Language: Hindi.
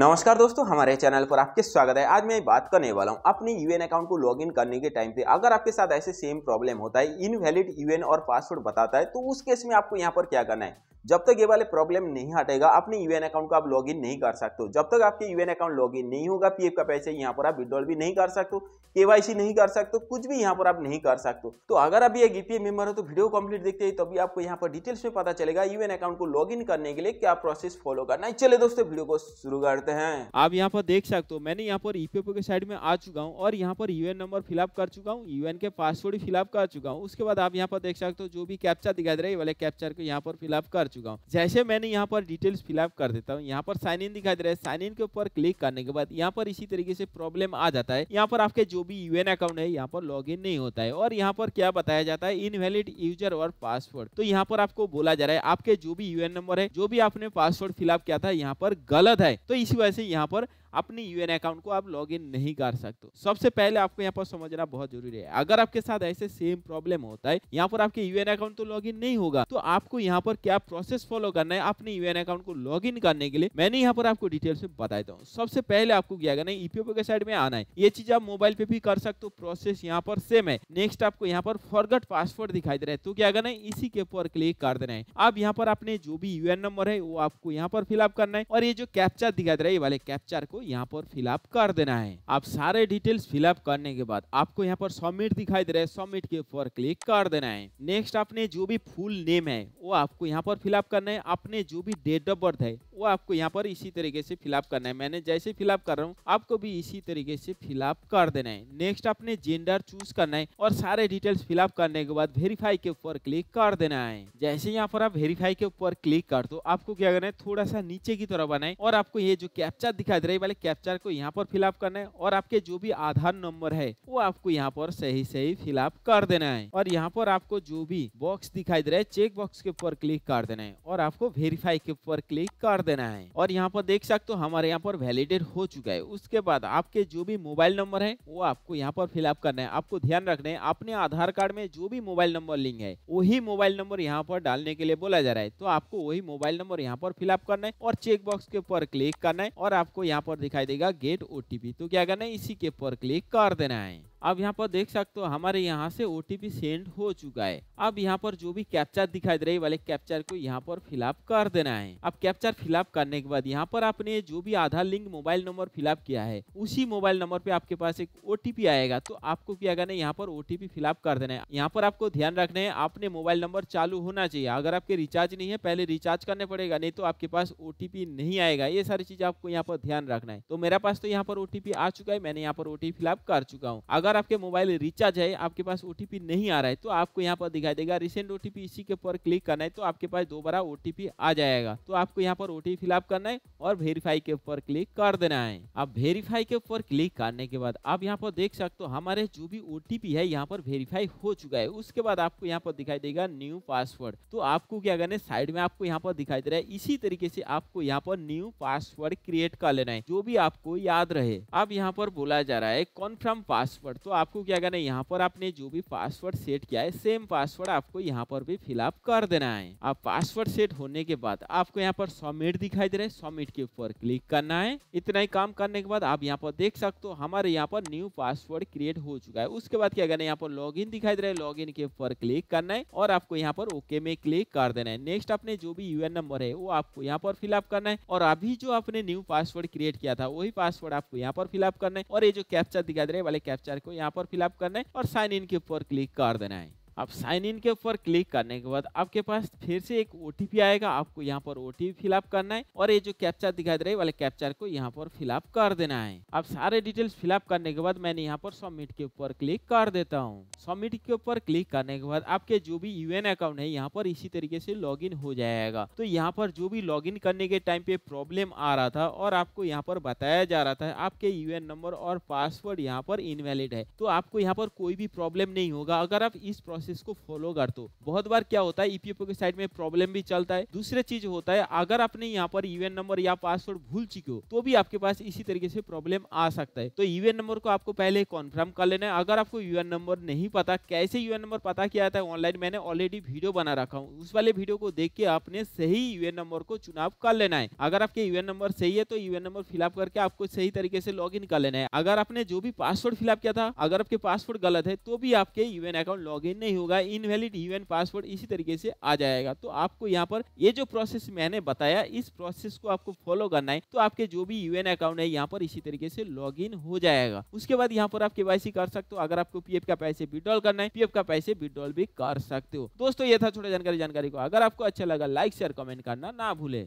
नमस्कार दोस्तों हमारे चैनल पर आपके स्वागत है आज मैं बात करने वाला हूं अपने यूएन अकाउंट को लॉगिन करने के टाइम पे अगर आपके साथ ऐसे सेम प्रॉब्लम होता है इनवैलिड यूएन और पासवर्ड बताता है तो उस केस में आपको यहां पर क्या करना है जब तक ये वाले प्रॉब्लम नहीं हटेगा अपने यूएन अकाउंट को आप इन नहीं कर सकते हो जब तक आपके यूएन अकाउंट इन नहीं होगा पीएफ का पैसे यहाँ पर आप विड्रॉल भी नहीं कर सकते हो केवाईसी नहीं कर सकते कुछ भी यहाँ पर आप नहीं कर सकते तो अगर आप एक ईपीएफ मेंबर हो तो वीडियो कंप्लीट देखते हैं तभी तो आपको यहाँ पर डिटेल्स में पता चलेगा यूएन अकाउंट को लॉगिन करने के लिए क्या प्रोसेस फॉलो करना है चले दोस्तों वीडियो को शुरू करते हैं आप यहाँ पर देख सकते हो मैंने यहाँ पर ईपीएफ e के साइड में आ चुका हूँ और यहाँ पर यूएन नंबर फिलअप कर चुका हूँ यूएन के पासवर्ड फिलअप कर चुका हूँ उसके बाद आप यहाँ पर देख सकते हो जो भी कैप्चर दिखाई दे रहा है वाले कैप्चर को यहाँ पर फिलअप कर कर चुका हूँ जैसे मैंने यहाँ पर डिटेल्स फिलअप कर देता हूँ यहाँ पर साइन इन दिखाई दे रहा है साइन इन के ऊपर क्लिक करने के बाद यहाँ पर इसी तरीके से प्रॉब्लम आ जाता है यहाँ पर आपके जो भी यूएन अकाउंट है यहाँ पर लॉग नहीं होता है और यहाँ पर क्या बताया जाता है इनवेलिड यूजर और पासवर्ड तो यहाँ पर आपको बोला जा रहा है आपके जो भी यूएन नंबर है जो भी आपने पासवर्ड फिलअप किया था यहाँ पर गलत है तो इसी वजह से यहाँ पर अपने यूएन अकाउंट को आप लॉग इन नहीं कर सकते सबसे पहले आपको यहाँ पर समझना बहुत जरूरी है अगर आपके साथ ऐसे सेम प्रॉब्लम होता है यहाँ पर आपके यूएन अकाउंट तो लॉग इन नहीं होगा तो आपको यहाँ पर क्या प्रोसेस फॉलो करना है अपने यूएन अकाउंट को लॉग करने के लिए मैंने यहाँ पर आपको डिटेल्स में बताया हूँ सबसे पहले आपको क्या करना है ईपीओ e के साइड में आना है ये चीज आप मोबाइल पे भी कर सकते हो प्रोसेस यहाँ पर सेम है नेक्स्ट आपको यहाँ पर फॉरगट पासवर्ड दिखाई दे रहा है तो क्या करना है इसी के ऊपर क्लिक कर देना है अब यहाँ पर आपने जो भी यूएन नंबर है वो आपको यहाँ पर फिलअप करना है और ये जो कैप्चर दिखाई दे रहा है ये वाले कैप्चर को आपको यहाँ पर फिलअप कर देना है आप सारे डिटेल्स फिलअप करने के बाद आपको यहाँ पर सबमिट दिखाई दे रहा है सबमिट के ऊपर क्लिक कर देना है नेक्स्ट आपने जो भी फुल नेम है वो आपको यहाँ पर फिलअप करना है आपने जो भी डेट ऑफ बर्थ है वो आपको यहाँ पर इसी तरीके से फिलअप करना है मैंने जैसे फिलअप कर रहा हूँ आपको भी इसी तरीके से फिलअप कर देना है नेक्स्ट आपने जेंडर चूज करना है और सारे डिटेल्स फिलअप करने के बाद वेरीफाई के ऊपर क्लिक कर देना है जैसे यहाँ पर आप वेरीफाई के ऊपर क्लिक कर दो आपको क्या करना है थोड़ा सा नीचे की तरफ बनाए और आपको ये जो कैप्चर दिखाई दे रही वाले कैप्चर को यहाँ पर फिलअप करना है और आपके जो भी आधार नंबर है वो आपको यहाँ पर सही सही फिलअप कर देना है और यहाँ पर आपको जो भी बॉक्स दिखाई दे रहा है चेक बॉक्स के ऊपर क्लिक कर देना है और आपको वेरीफाई के ऊपर क्लिक कर देना है और यहाँ पर देख सकते हो हमारे यहाँ पर वैलिडेट हो चुका है उसके बाद आपके जो भी मोबाइल नंबर है वो आपको यहाँ पर फिलअप करना है आपको ध्यान रखना है अपने आधार कार्ड में जो भी मोबाइल नंबर लिंक है वही मोबाइल नंबर यहाँ पर डालने के लिए बोला जा रहा है तो आपको वही मोबाइल नंबर यहाँ पर फिलअप करना है और चेकबॉक्स के ऊपर क्लिक करना है और आपको यहाँ पर दिखाई देगा गेट ओटीपी तो क्या करना है इसी के ऊपर क्लिक कर देना है अब यहाँ पर देख सकते हो हमारे यहाँ से ओ सेंड हो चुका है अब यहाँ पर जो भी कैप्चर दिखाई दे रही वाले कैप्चर को यहाँ पर फिलअप कर देना है अब कैप्चर फिलअप करने के बाद यहाँ पर आपने जो भी Aadhaar link mobile number fill up किया है उसी मोबाइल नंबर पे आपके पास एक ओ आएगा तो आपको क्या करना है यहाँ पर ओ फिलअप कर देना है यहाँ पर आपको ध्यान रखना है आपने मोबाइल नंबर चालू होना चाहिए अगर आपके रिचार्ज नहीं है पहले रिचार्ज करने पड़ेगा नहीं तो आपके पास ओ नहीं आएगा ये सारी चीज आपको यहाँ पर ध्यान रखना है तो मेरा पास तो यहाँ पर ओ आ चुका है मैंने यहाँ पर ओ फिलअप कर चुका हूँ अगर अगर आपके मोबाइल रिचार्ज है आपके पास ओ नहीं आ रहा है तो आपको यहाँ पर दिखाई देगा रिसेंट ओ इसी के ऊपर क्लिक करना है तो आपके पास दोबारा ओ आ जाएगा तो आपको यहाँ पर ओ टी फिलअप करना है और वेरीफाई के ऊपर क्लिक कर देना है आप वेरीफाई के ऊपर क्लिक करने के बाद आप यहाँ पर देख सकते हो हमारे जो भी ओ है यहाँ पर वेरीफाई हो चुका है उसके बाद आपको यहाँ पर दिखाई देगा न्यू पासवर्ड तो आपको क्या करना है साइड में आपको यहाँ पर दिखाई दे रहा है इसी तरीके से आपको यहाँ पर न्यू पासवर्ड क्रिएट कर लेना है जो भी आपको याद रहे अब यहाँ पर बोला जा रहा है कॉन्फर्म पासवर्ड तो आपको क्या करना है यहाँ पर आपने जो भी पासवर्ड सेट किया है सेम पासवर्ड आपको यहाँ पर भी फिलअप कर देना है आप पासवर्ड सेट होने के बाद आपको यहाँ पर सबमिट दिखाई दे रहा है सबमिट के ऊपर क्लिक करना है इतना ही काम करने के बाद आप यहाँ पर देख सकते हो हमारे यहाँ पर न्यू पासवर्ड क्रिएट हो चुका है उसके बाद क्या करना है यहाँ पर लॉग दिखाई दे रहा है लॉग के ऊपर क्लिक करना है और आपको यहाँ पर ओके में क्लिक कर देना है नेक्स्ट आपने जो भी एन नंबर है वो आपको यहाँ पर फिलअप करना है और अभी जो आपने न्यू पासवर्ड क्रिएट किया था वही पासवर्ड आपको यहाँ पर फिलअप करना है और ये जो कैप्चर दिखाई दे रहा है वाले कैप्चर को यहाँ पर फिलअप करना है और साइन इन के ऊपर क्लिक कर देना है आप साइन इन के ऊपर क्लिक करने के बाद आपके पास फिर से एक ओटीपी आएगा आपको यहाँ पर ओटीपी फिलअप करना है और ये जो कैप्चर दिखाई दे रही वाले कैप्चर को यहाँ पर फिलअप कर देना है आप सारे डिटेल्स फिलअप करने के बाद मैंने यहाँ पर सबमिट के ऊपर क्लिक कर देता हूँ सबमिट के ऊपर क्लिक करने के बाद आपके जो भी यूएन अकाउंट है यहाँ पर इसी तरीके से लॉग हो जाएगा तो यहाँ पर जो भी लॉग करने के टाइम पे प्रॉब्लम आ रहा था और आपको यहाँ पर बताया जा रहा था आपके यूएन नंबर और पासवर्ड यहाँ पर इनवेलिड है तो आपको यहाँ पर कोई भी प्रॉब्लम नहीं होगा अगर आप इस प्रोसेस प्रोसेस को फॉलो कर दो बहुत बार क्या होता है ईपीएफओ के साइड में प्रॉब्लम भी चलता है दूसरी चीज होता है अगर आपने यहाँ पर यूएन नंबर या पासवर्ड भूल चुके हो तो भी आपके पास इसी तरीके से प्रॉब्लम आ सकता है तो यूएन नंबर को आपको पहले कॉन्फर्म कर लेना है अगर आपको यूएन नंबर नहीं पता कैसे यूएन नंबर पता किया जाता है ऑनलाइन मैंने ऑलरेडी वीडियो बना रखा हूँ उस वाले वीडियो को देख के आपने सही यूएन नंबर को चुनाव कर लेना है अगर आपके यूएन नंबर सही है तो यूएन नंबर फिलअप करके आपको सही तरीके से लॉग कर लेना है अगर आपने जो भी पासवर्ड फिलअप किया था अगर आपके पासवर्ड गलत है तो भी आपके यूएन अकाउंट लॉग नहीं नहीं होगा इनवैलिड यूएन पासवर्ड इसी तरीके से आ जाएगा तो आपको यहाँ पर ये जो प्रोसेस मैंने बताया इस प्रोसेस को आपको फॉलो करना है तो आपके जो भी यूएन अकाउंट है यहाँ पर इसी तरीके से लॉग हो जाएगा उसके बाद यहाँ पर आप केवाईसी कर सकते हो अगर आपको पीएफ का पैसे विड्रॉल करना है पीएफ का पैसे विड्रॉल भी कर सकते हो दोस्तों ये था छोटा जानकारी जानकारी को अगर आपको अच्छा लगा लाइक शेयर कमेंट करना ना भूले